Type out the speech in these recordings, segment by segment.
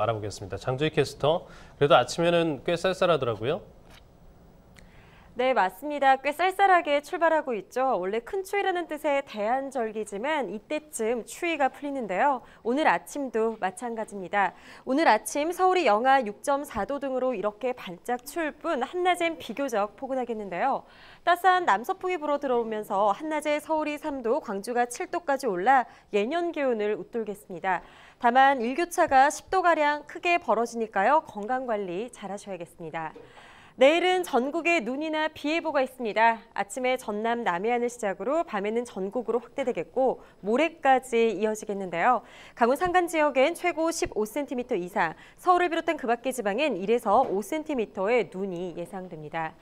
알아보겠습니다. 장조희 캐스터. 그래도 아침에는 꽤 쌀쌀하더라고요. 네, 맞습니다. 꽤 쌀쌀하게 출발하고 있죠. 원래 큰 추위라는 뜻의 대한절기지만 이때쯤 추위가 풀리는데요. 오늘 아침도 마찬가지입니다. 오늘 아침 서울이 영하 6.4도 등으로 이렇게 반짝 추울 뿐 한낮엔 비교적 포근하겠는데요. 따스한 남서풍이 불어 들어오면서 한낮에 서울이 3도, 광주가 7도까지 올라 예년 기온을 웃돌겠습니다. 다만 일교차가 10도가량 크게 벌어지니까요. 건강관리 잘하셔야겠습니다. 내일은 전국에 눈이나 비 예보가 있습니다. 아침에 전남 남해안을 시작으로 밤에는 전국으로 확대되겠고 모레까지 이어지겠는데요. 강원 산간 지역엔 최고 15cm 이상, 서울을 비롯한 그 밖의 지방엔 1에서 5cm의 눈이 예상됩니다.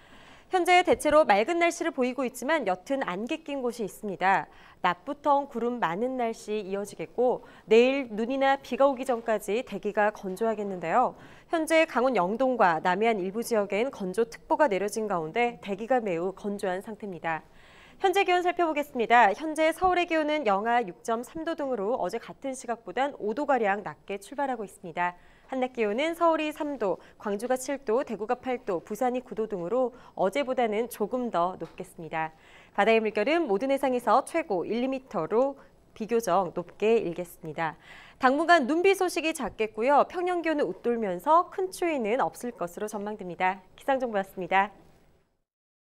현재 대체로 맑은 날씨를 보이고 있지만 옅은 안개 낀 곳이 있습니다. 낮부터 구름 많은 날씨 이어지겠고 내일 눈이나 비가 오기 전까지 대기가 건조하겠는데요. 현재 강원 영동과 남해안 일부 지역엔 건조특보가 내려진 가운데 대기가 매우 건조한 상태입니다. 현재 기온 살펴보겠습니다. 현재 서울의 기온은 영하 6.3도 등으로 어제 같은 시각보단 5도가량 낮게 출발하고 있습니다. 한낮 기온은 서울이 3도, 광주가 7도, 대구가 8도, 부산이 9도 등으로 어제보다는 조금 더 높겠습니다. 바다의 물결은 모든 해상에서 최고 1미 m 로 비교적 높게 일겠습니다. 당분간 눈비 소식이 작겠고요 평년 기온은 웃돌면서 큰 추위는 없을 것으로 전망됩니다. 기상정보였습니다.